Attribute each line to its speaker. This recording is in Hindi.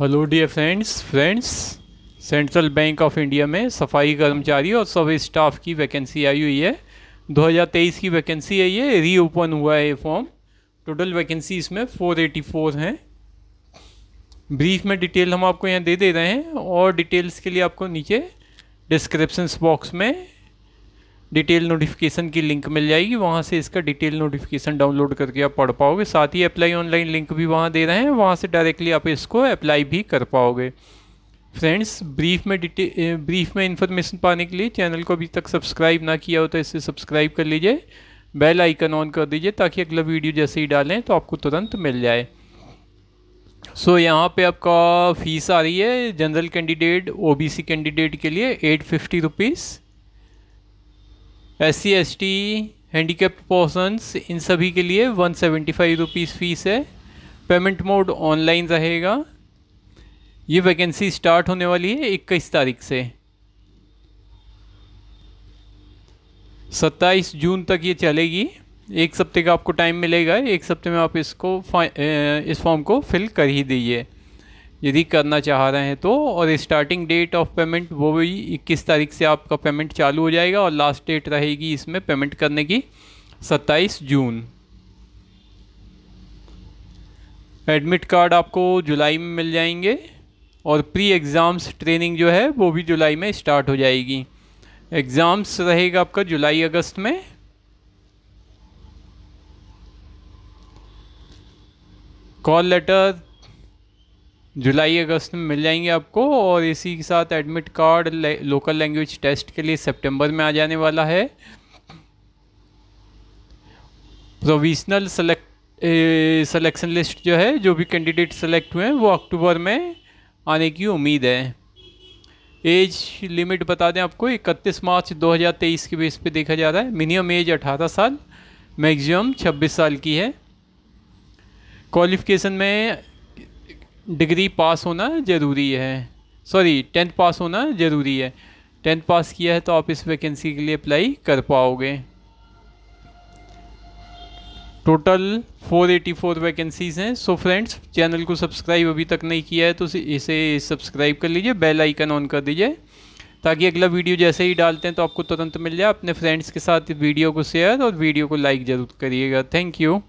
Speaker 1: hello dear friends friends central bank of India में सफाई कर्मचारी और सब स्टाफ की वैकेंसी आई हुई है 2023 की वैकेंसी है ये रीओपन हुआ है ये फॉर्म टोटल वैकेंसी इसमें 484 हैं ब्रीफ में डिटेल हम आपको यहाँ दे दे रहे हैं और डिटेल्स के लिए आपको नीचे डिस्क्रिप्शन बॉक्स में डिटेल नोटिफिकेशन की लिंक मिल जाएगी वहाँ से इसका डिटेल नोटिफिकेशन डाउनलोड करके आप पढ़ पाओगे साथ ही अप्लाई ऑनलाइन लिंक भी वहाँ दे रहे हैं वहाँ से डायरेक्टली आप इसको अप्लाई भी कर पाओगे फ्रेंड्स ब्रीफ में डिटे ब्रीफ में इन्फॉर्मेशन पाने के लिए चैनल को अभी तक सब्सक्राइब ना किया हो तो इसे सब्सक्राइब कर लीजिए बेल आइकन ऑन कर दीजिए ताकि अगला वीडियो जैसे ही डालें तो आपको तुरंत मिल जाए सो so, यहाँ पे आपका फ़ीस आ रही है जनरल कैंडिडेट ओबीसी कैंडिडेट के लिए eight fifty rupees S C S T handicapped persons इन सभी के लिए one seventy five rupees fees है पेमेंट मोड ऑनलाइन रहेगा ये वैकेंसी स्टार्ट होने वाली है इक्कीस तारीख से सत्ताईस जून तक ये चलेगी एक हफ्ते का आपको टाइम मिलेगा एक हफ्ते में आप इसको इस फॉर्म को फिल कर ही दीजिए यदि करना चाह रहे हैं तो और स्टार्टिंग डेट ऑफ पेमेंट वो भी इक्कीस तारीख से आपका पेमेंट चालू हो जाएगा और लास्ट डेट रहेगी इसमें पेमेंट करने की सत्ताईस जून एडमिट कार्ड आपको जुलाई में मिल जाएंगे और प्री एग्ज़ाम्स ट्रेनिंग जो है वो भी जुलाई में स्टार्ट हो जाएगी एग्ज़ाम्स रहेगा आपका जुलाई अगस्त में कॉल लेटर जुलाई अगस्त में मिल जाएंगे आपको और इसी के साथ एडमिट कार्ड ले, लोकल लैंग्वेज टेस्ट के लिए सितंबर में आ जाने वाला है प्रोविजनल सेलेक्ट सिलेक्शन लिस्ट जो है जो भी कैंडिडेट सेलेक्ट हुए हैं वो अक्टूबर में आने की उम्मीद है एज लिमिट बता दें आपको 31 मार्च 2023 के बेस पे देखा जा रहा है मिनिमम एज 18 साल मैक्सिमम 26 साल की है क्वालिफिकेशन में डिग्री पास होना ज़रूरी है सॉरी टेंथ पास होना ज़रूरी है टेंथ पास किया है तो आप इस वैकेंसी के लिए अप्लाई कर पाओगे टोटल 484 वैकेंसीज़ हैं सो फ्रेंड्स चैनल को सब्सक्राइब अभी तक नहीं किया है तो इसे सब्सक्राइब कर लीजिए बेल आइकन ऑन कर दीजिए ताकि अगला वीडियो जैसे ही डालते हैं तो आपको तुरंत मिल जाए अपने फ्रेंड्स के साथ वीडियो को शेयर और वीडियो को लाइक ज़रूर करिएगा थैंक यू